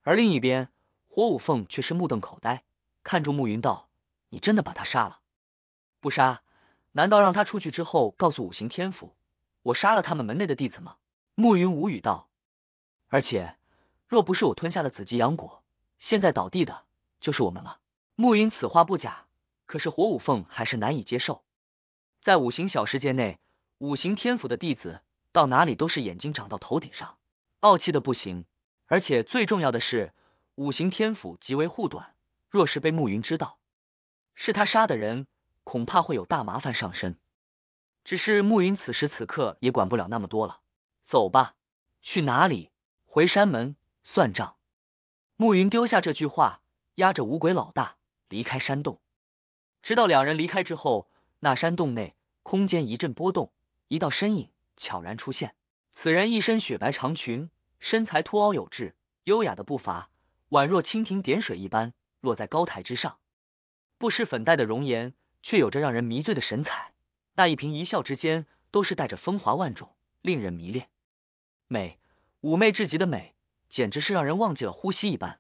而另一边，火舞凤却是目瞪口呆，看住暮云道：“你真的把他杀了？不杀，难道让他出去之后告诉五行天府，我杀了他们门内的弟子吗？”暮云无语道：“而且，若不是我吞下了紫极阳果，现在倒地的就是我们了。”暮云此话不假，可是火舞凤还是难以接受。在五行小世界内，五行天府的弟子到哪里都是眼睛长到头顶上。傲气的不行，而且最重要的是，五行天府极为护短。若是被暮云知道是他杀的人，恐怕会有大麻烦上身。只是暮云此时此刻也管不了那么多了，走吧，去哪里？回山门算账。暮云丢下这句话，压着五鬼老大离开山洞。直到两人离开之后，那山洞内空间一阵波动，一道身影悄然出现。此人一身雪白长裙，身材凸凹有致，优雅的步伐宛若蜻蜓点水一般落在高台之上。不施粉黛的容颜，却有着让人迷醉的神采。那一颦一笑之间，都是带着风华万种，令人迷恋。美，妩媚至极的美，简直是让人忘记了呼吸一般。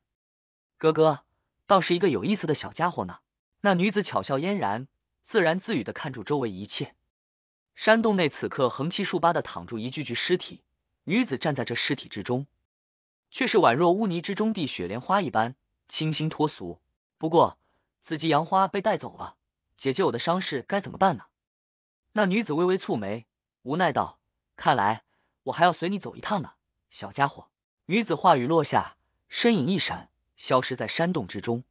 哥哥，倒是一个有意思的小家伙呢。那女子巧笑嫣然，自然自语的看住周围一切。山洞内，此刻横七竖八的躺住一具具尸体。女子站在这尸体之中，却是宛若污泥之中地雪莲花一般清新脱俗。不过，紫姬杨花被带走了，姐姐，我的伤势该怎么办呢？那女子微微蹙眉，无奈道：“看来我还要随你走一趟呢，小家伙。”女子话语落下，身影一闪，消失在山洞之中。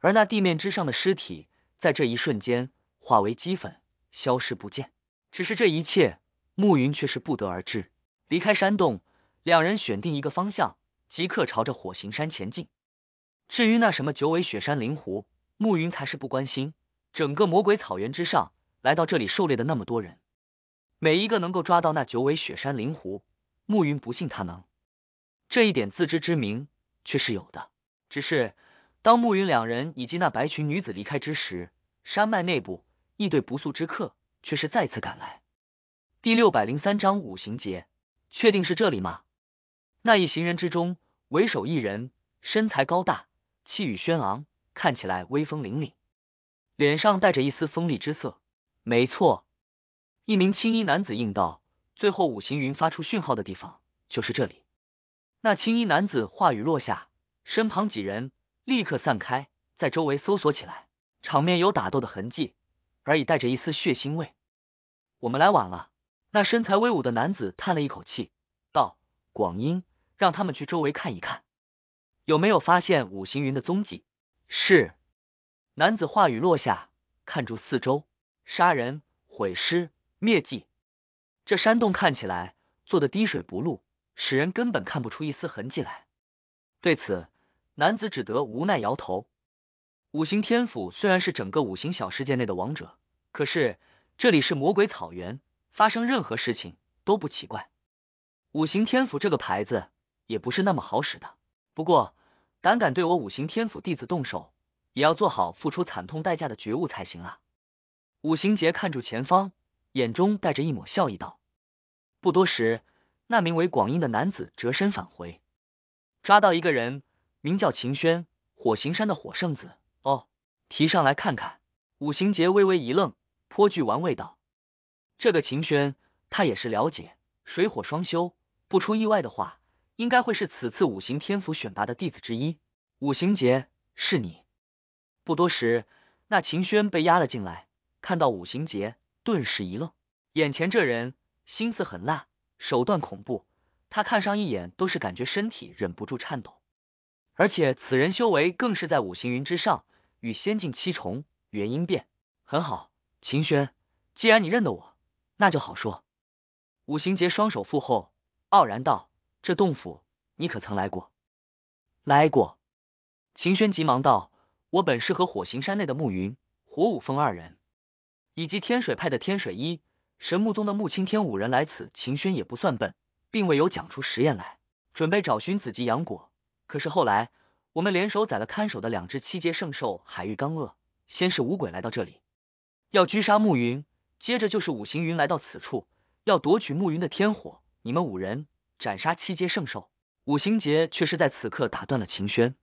而那地面之上的尸体，在这一瞬间化为鸡粉，消失不见。只是这一切，暮云却是不得而知。离开山洞，两人选定一个方向，即刻朝着火形山前进。至于那什么九尾雪山灵狐，暮云才是不关心。整个魔鬼草原之上，来到这里狩猎的那么多人，每一个能够抓到那九尾雪山灵狐，暮云不信他能。这一点自知之明却是有的。只是当暮云两人以及那白裙女子离开之时，山脉内部一对不速之客。却是再次赶来。第六百零三章五行劫，确定是这里吗？那一行人之中，为首一人身材高大，气宇轩昂，看起来威风凛凛，脸上带着一丝锋利之色。没错，一名青衣男子应道：“最后五行云发出讯号的地方就是这里。”那青衣男子话语落下，身旁几人立刻散开，在周围搜索起来。场面有打斗的痕迹。而已带着一丝血腥味，我们来晚了。那身材威武的男子叹了一口气，道：“广英，让他们去周围看一看，有没有发现五行云的踪迹。”是。男子话语落下，看住四周，杀人、毁尸、灭迹，这山洞看起来做的滴水不漏，使人根本看不出一丝痕迹来。对此，男子只得无奈摇头。五行天府虽然是整个五行小世界内的王者，可是这里是魔鬼草原，发生任何事情都不奇怪。五行天府这个牌子也不是那么好使的。不过，胆敢对我五行天府弟子动手，也要做好付出惨痛代价的觉悟才行啊！五行杰看住前方，眼中带着一抹笑意道：“不多时，那名为广英的男子折身返回，抓到一个人，名叫秦轩，火行山的火圣子。”哦，提上来看看。五行杰微微一愣，颇具玩味道。这个秦轩，他也是了解。水火双修，不出意外的话，应该会是此次五行天府选拔的弟子之一。五行杰，是你。不多时，那秦轩被押了进来，看到五行杰，顿时一愣。眼前这人，心思狠辣，手段恐怖。他看上一眼，都是感觉身体忍不住颤抖。而且此人修为更是在五行云之上。与仙境七重元婴变，很好。秦轩，既然你认得我，那就好说。五行杰双手负后，傲然道：“这洞府，你可曾来过？来过。”秦轩急忙道：“我本是和火行山内的暮云、火五峰二人，以及天水派的天水一、神木宗的木青天五人来此。秦轩也不算笨，并未有讲出实验来，准备找寻紫极阳果。可是后来……”我们联手宰了看守的两只七阶圣兽海域刚鳄。先是五鬼来到这里，要狙杀暮云，接着就是五行云来到此处，要夺取暮云的天火。你们五人斩杀七阶圣兽，五行劫却是在此刻打断了秦轩。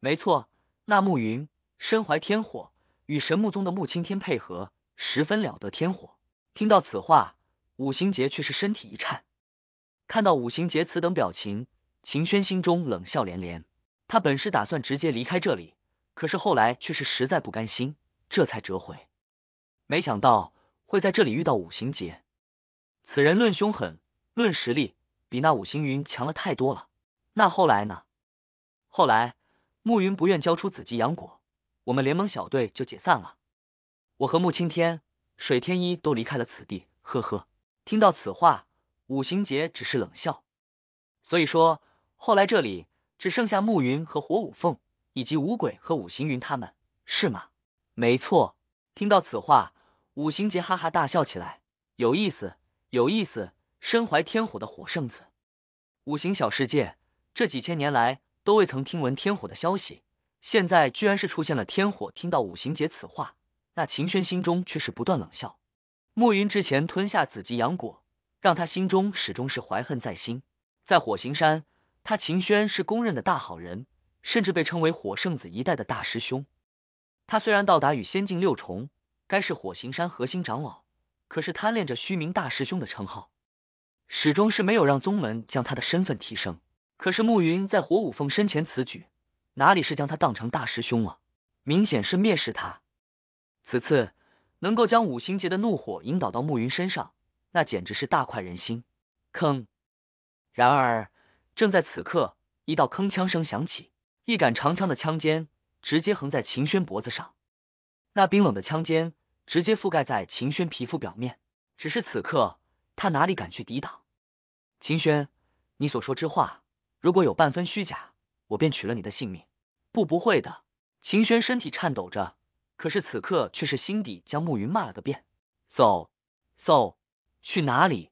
没错，那暮云身怀天火，与神木宗的木青天配合十分了得。天火听到此话，五行劫却是身体一颤。看到五行劫此等表情，秦轩心中冷笑连连。他本是打算直接离开这里，可是后来却是实在不甘心，这才折回。没想到会在这里遇到五行劫。此人论凶狠，论实力，比那五行云强了太多了。那后来呢？后来暮云不愿交出紫极阳果，我们联盟小队就解散了。我和慕青天、水天一都离开了此地。呵呵，听到此话，五行劫只是冷笑。所以说，后来这里。只剩下暮云和火五凤，以及五鬼和五行云，他们是吗？没错。听到此话，五行杰哈哈大笑起来，有意思，有意思。身怀天火的火圣子，五行小世界这几千年来都未曾听闻天火的消息，现在居然是出现了天火。听到五行杰此话，那秦轩心中却是不断冷笑。暮云之前吞下紫极阳果，让他心中始终是怀恨在心，在火行山。他秦轩是公认的大好人，甚至被称为火圣子一代的大师兄。他虽然到达与仙境六重，该是火行山核心长老，可是贪恋着虚名大师兄的称号，始终是没有让宗门将他的身份提升。可是暮云在火五凤身前此举，哪里是将他当成大师兄了？明显是蔑视他。此次能够将五行劫的怒火引导到暮云身上，那简直是大快人心。坑。然而。正在此刻，一道铿锵声响起，一杆长枪的枪尖直接横在秦轩脖子上，那冰冷的枪尖直接覆盖在秦轩皮肤表面。只是此刻，他哪里敢去抵挡？秦轩，你所说之话如果有半分虚假，我便取了你的性命。不，不会的。秦轩身体颤抖着，可是此刻却是心底将慕云骂了个遍。走，走，去哪里？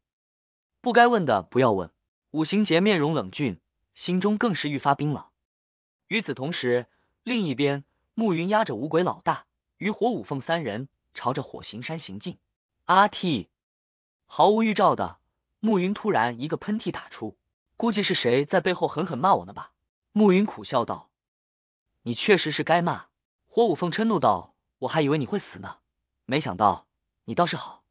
不该问的不要问。五行杰面容冷峻，心中更是愈发冰冷。与此同时，另一边，暮云压着五鬼老大与火五凤三人朝着火行山行进。阿嚏！毫无预兆的，暮云突然一个喷嚏打出，估计是谁在背后狠狠骂我呢吧？暮云苦笑道：“你确实是该骂。”火五凤嗔怒道：“我还以为你会死呢，没想到你倒是好，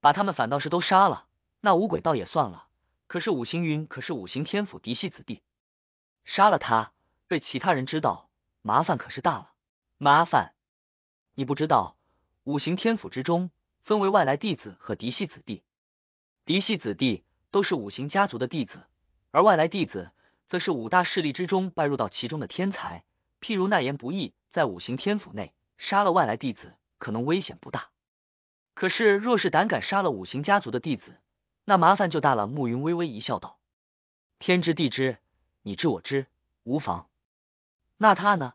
把他们反倒是都杀了。那五鬼倒也算了。”可是五行云可是五行天府嫡系子弟，杀了他被其他人知道，麻烦可是大了。麻烦！你不知道，五行天府之中分为外来弟子和嫡系子弟，嫡系子弟都是五行家族的弟子，而外来弟子则是五大势力之中拜入到其中的天才。譬如奈言不义在五行天府内杀了外来弟子，可能危险不大，可是若是胆敢杀了五行家族的弟子。那麻烦就大了。慕云微微一笑，道：“天知地知，你知我知，无妨。”那他呢？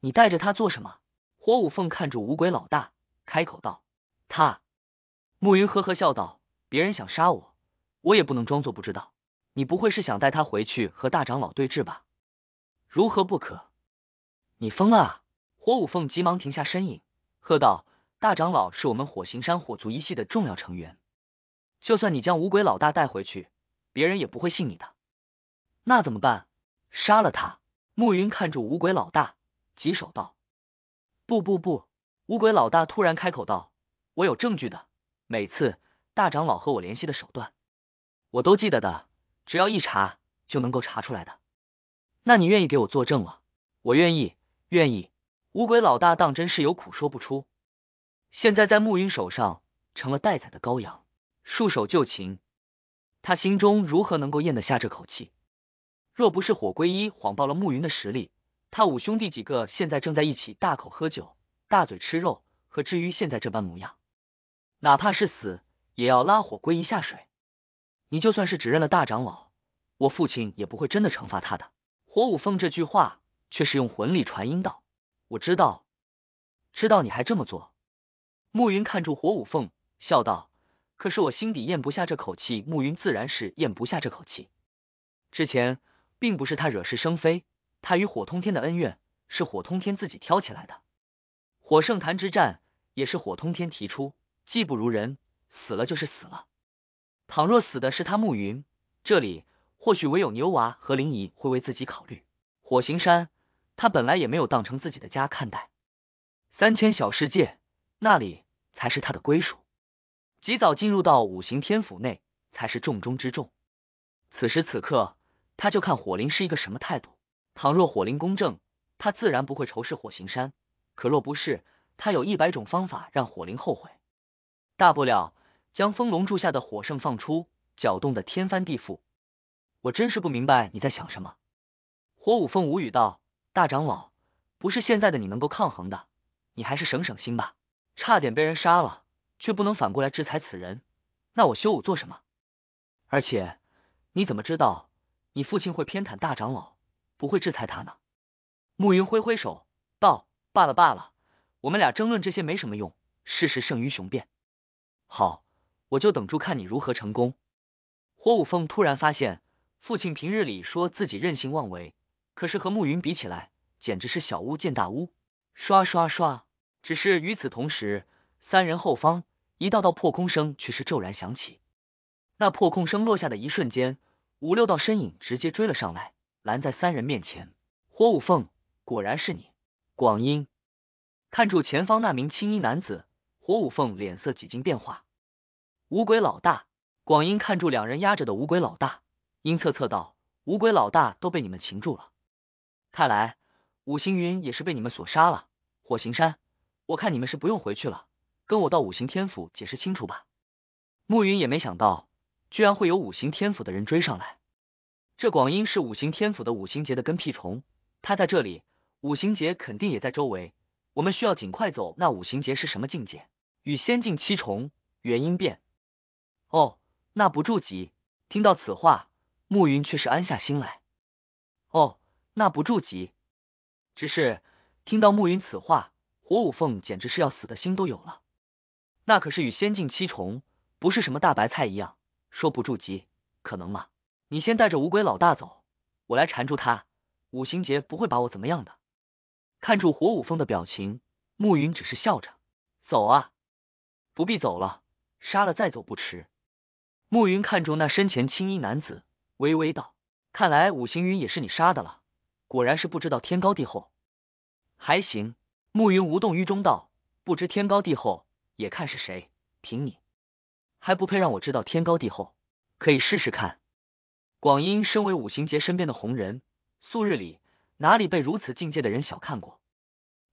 你带着他做什么？火舞凤看住五鬼老大，开口道：“他。”暮云呵呵笑道：“别人想杀我，我也不能装作不知道。你不会是想带他回去和大长老对峙吧？”如何不可？你疯了！火舞凤急忙停下身影，喝道：“大长老是我们火行山火族一系的重要成员。”就算你将五鬼老大带回去，别人也不会信你的。那怎么办？杀了他！暮云看住五鬼老大，急手道：“不不不！”五鬼老大突然开口道：“我有证据的，每次大长老和我联系的手段，我都记得的，只要一查就能够查出来的。那你愿意给我作证了？我愿意，愿意。”五鬼老大当真是有苦说不出，现在在暮云手上成了待宰的羔羊。束手就擒，他心中如何能够咽得下这口气？若不是火龟一谎报了慕云的实力，他五兄弟几个现在正在一起大口喝酒、大嘴吃肉，和至于现在这般模样，哪怕是死，也要拉火龟一下水。你就算是指认了大长老，我父亲也不会真的惩罚他的。火舞凤这句话却是用魂力传音道：“我知道，知道你还这么做。”暮云看住火舞凤，笑道。可是我心底咽不下这口气，暮云自然是咽不下这口气。之前并不是他惹是生非，他与火通天的恩怨是火通天自己挑起来的。火圣坛之战也是火通天提出，技不如人，死了就是死了。倘若死的是他暮云，这里或许唯有牛娃和林怡会为自己考虑。火行山，他本来也没有当成自己的家看待，三千小世界那里才是他的归属。及早进入到五行天府内才是重中之重。此时此刻，他就看火灵是一个什么态度。倘若火灵公正，他自然不会仇视火行山；可若不是，他有一百种方法让火灵后悔。大不了将风龙柱下的火圣放出，搅动的天翻地覆。我真是不明白你在想什么。火五凤无语道：“大长老，不是现在的你能够抗衡的，你还是省省心吧。差点被人杀了。”却不能反过来制裁此人，那我修武做什么？而且你怎么知道你父亲会偏袒大长老，不会制裁他呢？暮云挥挥手道：“罢了罢了，我们俩争论这些没什么用，事实胜于雄辩。好，我就等着看你如何成功。”火舞凤突然发现，父亲平日里说自己任性妄为，可是和暮云比起来，简直是小巫见大巫。刷刷刷！只是与此同时。三人后方，一道道破空声却是骤然响起。那破空声落下的一瞬间，五六道身影直接追了上来，拦在三人面前。火舞凤，果然是你！广英看住前方那名青衣男子，火舞凤脸色几经变化。五鬼老大，广英看住两人压着的五鬼老大，阴恻恻道：“五鬼老大都被你们擒住了，看来五行云也是被你们所杀了。火行山，我看你们是不用回去了。”跟我到五行天府解释清楚吧。暮云也没想到，居然会有五行天府的人追上来。这广英是五行天府的五行劫的跟屁虫，他在这里，五行劫肯定也在周围。我们需要尽快走。那五行劫是什么境界？与仙境七重元婴变。哦，那不住急。听到此话，暮云却是安下心来。哦，那不住急。只是听到暮云此话，火舞凤简直是要死的心都有了。那可是与仙境七重，不是什么大白菜一样，说不住急，可能吗？你先带着五鬼老大走，我来缠住他。五行劫不会把我怎么样的。看住火舞风的表情，暮云只是笑着走啊，不必走了，杀了再走不迟。暮云看住那身前青衣男子，微微道：“看来五行云也是你杀的了，果然是不知道天高地厚。”还行，暮云无动于衷道：“不知天高地厚。”也看是谁，凭你还不配让我知道天高地厚，可以试试看。广音身为五行劫身边的红人，素日里哪里被如此境界的人小看过？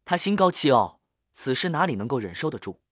他心高气傲，此时哪里能够忍受得住？